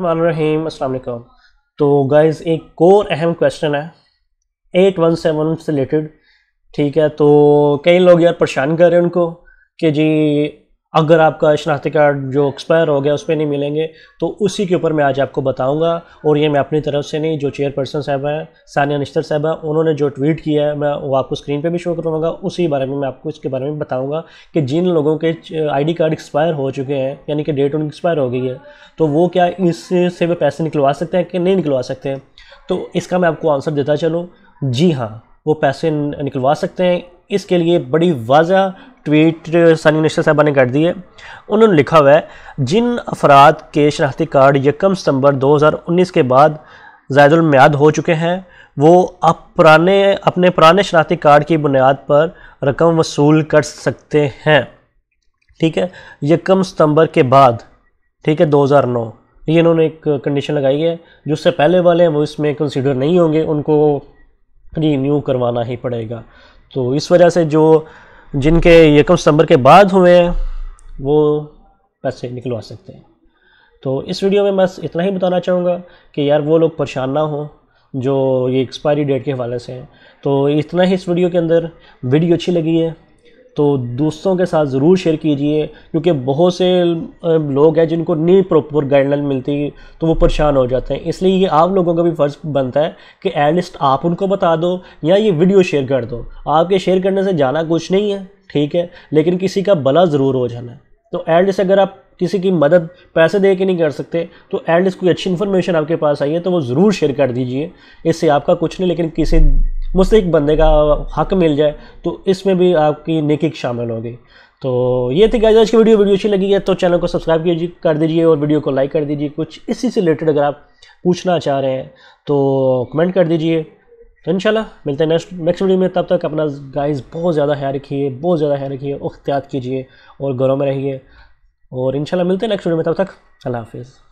रहीम अस्सलाम तो गाइज़ एक और अहम क्वेश्चन है एट वन सेवन से रिलेटेड ठीक है तो कई लोग यार परेशान कर रहे हैं उनको कि जी अगर आपका शनाख्ती कार्ड जो एक्सपायर हो गया उस पर नहीं मिलेंगे तो उसी के ऊपर मैं आज आपको बताऊंगा और ये मैं अपनी तरफ से नहीं जो चेयरपर्सन साहब हैं सानिया निश्तर साहब हैं उन्होंने जो ट्वीट किया है मैं वो आपको स्क्रीन पे भी शो करूँगा उसी बारे में मैं आपको इसके बारे में बताऊँगा कि जिन लोगों के आई कार्ड एक्सपायर हो चुके हैं यानी कि डेट उनकी एक्सपायर हो गई है तो वो क्या इससे वे पैसे निकलवा सकते हैं कि नहीं निकलवा सकते हैं तो इसका मैं आपको आंसर देता चलूँ जी हाँ वो पैसे निकलवा सकते हैं इसके लिए बड़ी वाजा ट्वीट सानी नशा साहबा ने कर दी है उन्होंने लिखा हुआ है जिन अफराद के शनाख्ती कार्ड यकम सितंबर 2019 के बाद जायदुलमियाद हो चुके हैं वो अब पुराने अपने पुराने शनाख्ती कार्ड की बुनियाद पर रकम वसूल कर सकते हैं ठीक है यकम सितंबर के बाद ठीक है 2009 ये इन्होंने एक कंडीशन लगाई है जो उससे पहले वाले हैं वो इसमें कंसिडर नहीं होंगे उनको रीन्यू करवाना ही पड़ेगा तो इस वजह से जो जिनके यकम सितंबर के बाद हुए हैं वो पैसे निकलवा सकते हैं तो इस वीडियो में बस इतना ही बताना चाहूँगा कि यार वो लोग परेशान ना हों जो ये एक्सपायरी डेट के हवाले से हैं तो इतना ही इस वीडियो के अंदर वीडियो अच्छी लगी है तो दोस्तों के साथ ज़रूर शेयर कीजिए क्योंकि बहुत से लोग हैं जिनको नहीं प्रॉपर गाइडलाइन मिलती तो वो परेशान हो जाते हैं इसलिए ये आप लोगों का भी फ़र्ज़ बनता है कि एटलीस्ट आप उनको बता दो या ये वीडियो शेयर कर दो आपके शेयर करने से जाना कुछ नहीं है ठीक है लेकिन किसी का भला ज़रूर हो जाना है तो एटलीस्ट अगर आप किसी की मदद पैसे दे के नहीं कर सकते तो एटलीस्ट कोई अच्छी इन्फॉर्मेशन आपके पास आई है तो वो ज़रूर शेयर कर दीजिए इससे आपका कुछ नहीं लेकिन किसी मुझसे एक बंदे का हक मिल जाए तो इसमें भी आपकी नेकी शामिल होगी तो ये थी गाइज आज की वीडियो वीडियो अच्छी लगी है तो चैनल को सब्सक्राइब कीजिए कर दीजिए और वीडियो को लाइक कर दीजिए कुछ इसी से रिलेटेड अगर आप पूछना चाह रहे हैं तो कमेंट कर दीजिए तो इंशाल्लाह मिलते हैं नेक्स्ट नेक्स्ट वीडियो में तब तक अपना गाइज बहुत ज़्यादा ख्याल रखिए बहुत ज़्यादा ख्याल रखिए अख्तियात कीजिए और घरों में रहिए और इंशाल्लाह मिलते हैं नेक्स्ट वीडियो में तब तक अल्लाह हाफिज़